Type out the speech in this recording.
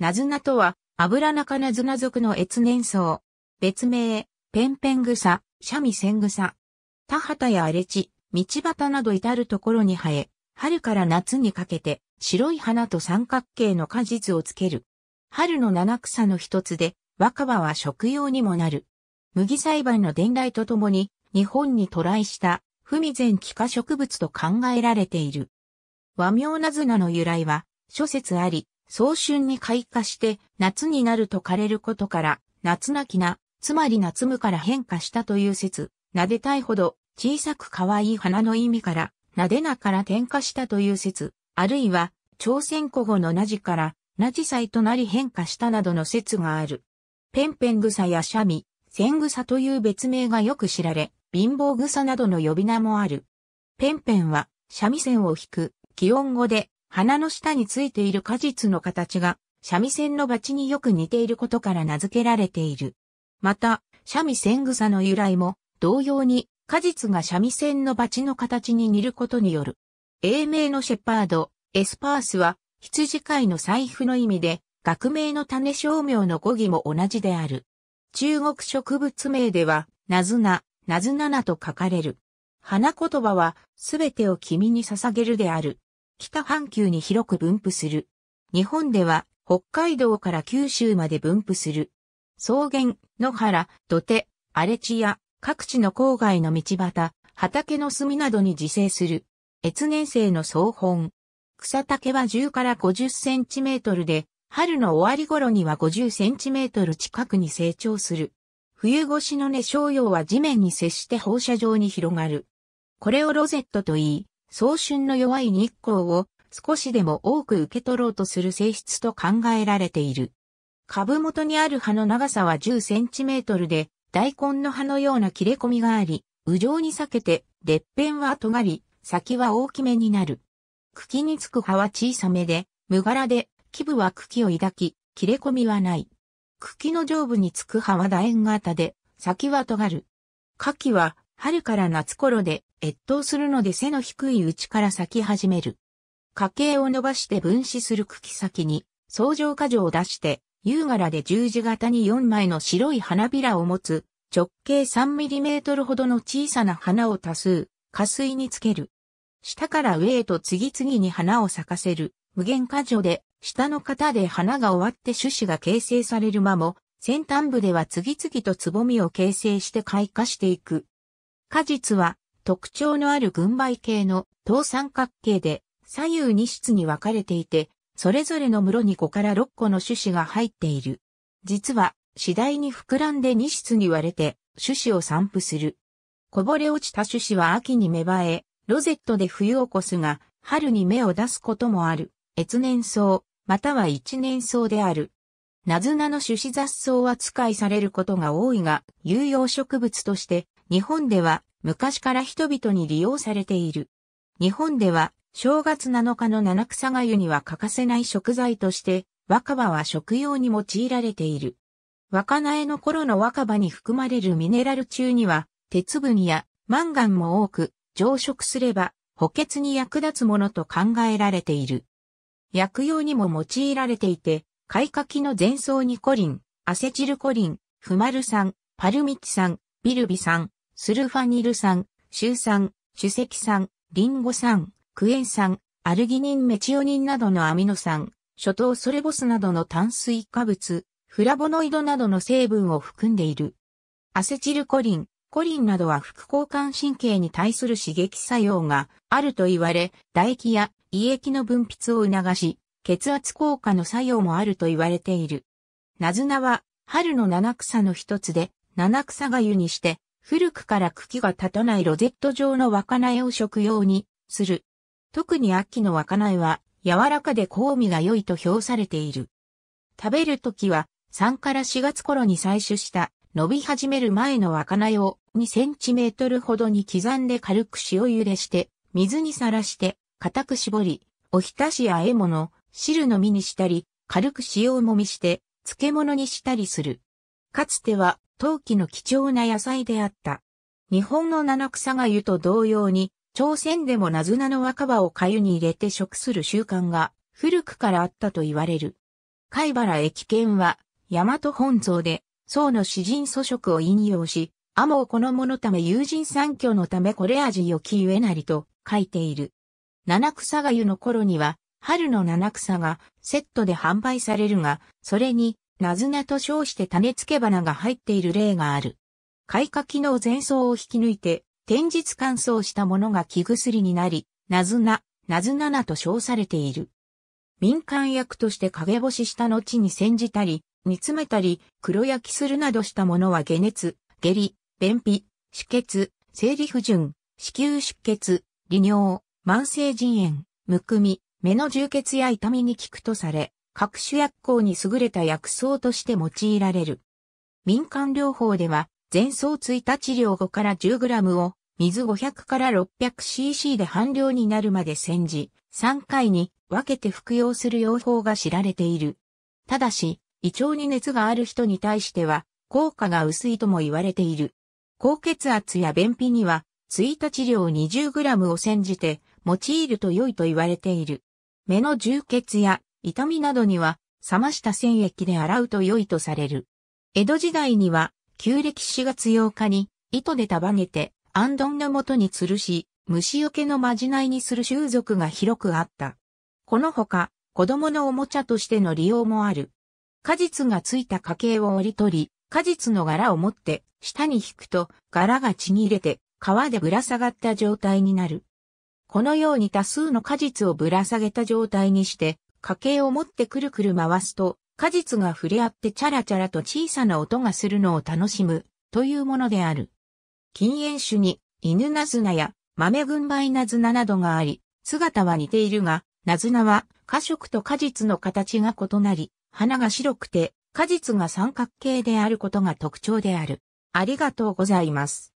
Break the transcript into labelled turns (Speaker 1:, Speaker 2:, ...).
Speaker 1: ナズナとは、アブラナ科ナズナ族の越年草。別名、ペンペン草、シャミセン草。田畑や荒れ地、道端など至るところに生え、春から夏にかけて、白い花と三角形の果実をつける。春の七草の一つで、若葉は食用にもなる。麦栽培の伝来とともに、日本に渡来した、不未然気化植物と考えられている。和名なずなの由来は、諸説あり、早春に開花して夏になると枯れることから夏なきな、つまり夏無から変化したという説、撫でたいほど小さく可愛い花の意味から撫でなから転化したという説、あるいは朝鮮古語のなじからなじ祭となり変化したなどの説がある。ペンペン草やシャミ、セン草という別名がよく知られ、貧乏草などの呼び名もある。ペンペンは、シャミ線を引く、擬音語で、花の下についている果実の形が、シャミセンの鉢によく似ていることから名付けられている。また、シャセング草の由来も、同様に、果実がシャミセンの鉢の形に似ることによる。英名のシェパード、エスパースは、羊飼いの財布の意味で、学名の種商名の語義も同じである。中国植物名では、ナズナ、ナズナナと書かれる。花言葉は、すべてを君に捧げるである。北半球に広く分布する。日本では北海道から九州まで分布する。草原、野原、土手、荒れ地や各地の郊外の道端、畑の隅などに自生する。越年生の草本。草丈は10から50センチメートルで、春の終わり頃には50センチメートル近くに成長する。冬越しの根小葉は地面に接して放射状に広がる。これをロゼットと言い、早春の弱い日光を少しでも多く受け取ろうとする性質と考えられている。株元にある葉の長さは10センチメートルで、大根の葉のような切れ込みがあり、無上に裂けて、ぺ片は尖り、先は大きめになる。茎につく葉は小さめで、無柄で、基部は茎を抱き、切れ込みはない。茎の上部につく葉は楕円型で、先は尖る。夏季は春から夏頃で、越冬するので背の低いうちから咲き始める。花茎を伸ばして分子する茎先に、相乗果樹を出して、優柄で十字型に4枚の白い花びらを持つ、直径 3mm ほどの小さな花を多数、下水につける。下から上へと次々に花を咲かせる、無限果樹で、下の型で花が終わって種子が形成される間も、先端部では次々とつぼみを形成して開花していく。果実は特徴のある群梅系の等三角形で左右二室に分かれていて、それぞれの室に5から6個の種子が入っている。実は次第に膨らんで2室に割れて種子を散布する。こぼれ落ちた種子は秋に芽生え、ロゼットで冬を越すが、春に芽を出すこともある。越年草、または一年草である。ナズナの種子雑草は使いされることが多いが、有用植物として、日本では昔から人々に利用されている。日本では正月7日の七草粥には欠かせない食材として、若葉は食用に用いられている。若苗の頃の若葉に含まれるミネラル中には、鉄分やマンガンも多く、常食すれば補欠に役立つものと考えられている。薬用にも用いられていて、開花期の前奏にコリン、アセチルコリン、フマル酸、パルミチ酸、ビルビ酸、スルファニル酸、シュウ酸、主石酸、リンゴ酸、クエン酸、アルギニンメチオニンなどのアミノ酸、諸糖ソレボスなどの炭水化物、フラボノイドなどの成分を含んでいる。アセチルコリン、コリンなどは副交感神経に対する刺激作用があると言われ、唾液や胃液の分泌を促し、血圧効果の作用もあると言われている。ナズナは春の七草の一つで、七草が湯にして古くから茎が立たないロゼット状の若苗を食用にする。特に秋の若苗は柔らかで香味が良いと評されている。食べるときは3から4月頃に採取した伸び始める前の若苗を2センチメートルほどに刻んで軽く塩茹でして水にさらして固く絞り、おひたしやえもの、汁の実にしたり、軽く塩もみして、漬物にしたりする。かつては陶器の貴重な野菜であった。日本の七草がゆと同様に、朝鮮でもナズナの若葉を粥に入れて食する習慣が古くからあったと言われる。貝原駅見は、大和本草で、宋の詩人祖食を引用し、アモをこのものため友人三居のためこれ味よきゆえなりと書いている。七草がゆの頃には、春の七草がセットで販売されるが、それにナズナと称して種付け花が入っている例がある。開花機能前奏を引き抜いて、天日乾燥したものが木薬になり、ナズナ、ナズナナと称されている。民間薬として陰干しした後に煎じたり、煮詰めたり、黒焼きするなどしたものは下熱、下痢、便秘、止血、生理不順、子宮出血、利尿、慢性腎炎、むくみ、目の充血や痛みに効くとされ、各種薬効に優れた薬草として用いられる。民間療法では、全草追加治療5から 10g を、水500から 600cc で半量になるまで煎じ、3回に分けて服用する用法が知られている。ただし、胃腸に熱がある人に対しては、効果が薄いとも言われている。高血圧や便秘には、追加治療 20g を煎じて、用いると良いと言われている。目の充血や痛みなどには、冷ました染液で洗うと良いとされる。江戸時代には、旧暦4月8日に、糸で束ねて、安どんの元に吊るし、虫よけのまじないにする習俗が広くあった。このほか、子供のおもちゃとしての利用もある。果実がついた家計を折り取り、果実の柄を持って下に引くと柄がちぎれて皮でぶら下がった状態になる。このように多数の果実をぶら下げた状態にして家計を持ってくるくる回すと、果実が触れ合ってチャラチャラと小さな音がするのを楽しむ、というものである。禁煙種に、犬ナズナや豆群梅ナズナなどがあり、姿は似ているが、ナズナは、花色と果実の形が異なり、花が白くて、果実が三角形であることが特徴である。ありがとうございます。